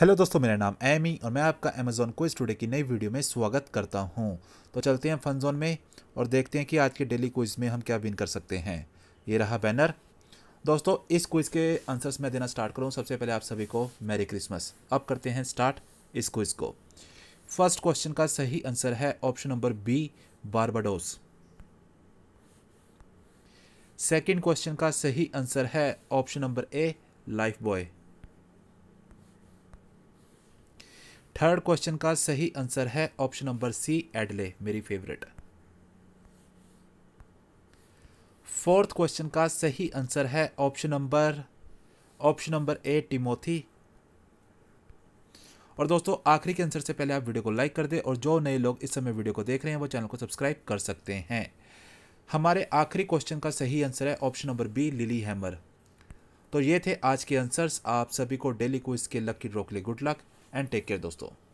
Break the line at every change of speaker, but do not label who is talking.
hello दोस्तों मेरा नाम एमी और मैं आपका अमेजोन क्विज टुडे की नई वीडियो में स्वागत करता हूं तो चलते हैं फन जोन में और देखते हैं कि आज के डेली क्विज में हम क्या विन कर सकते हैं ये रहा बैनर दोस्तों इस क्विज़ के आंसर्स मैं देना स्टार्ट करूं सबसे पहले आप सभी को मैरी क्रिसमस अब करते हैं स्टार्ट इस क्विज़ को फर्स्ट क्वेश्चन का सही आंसर है option number B Barbados second question का सही आंसर है option number A Lifebuoy third question का सही आंसर है ऑप्शन नंबर सी एडले मेरी फेवरेट फोर्थ क्वेश्चन का सही आंसर है option number option number A Timothy और दोस्तों आखिरी के आंसर से पहले आप वीडियो को लाइक कर दें और जो नए लोग इस समय वीडियो को देख रहे हैं वो चैनल को सब्सक्राइब कर सकते हैं हमारे आखिरी क्वेश्चन का सही आंसर है option number B Lily Hammer तो ये थे आज के आंसर्स आप सभी को डेली क्विज के लक की रोक के good luck and take care दोस्तों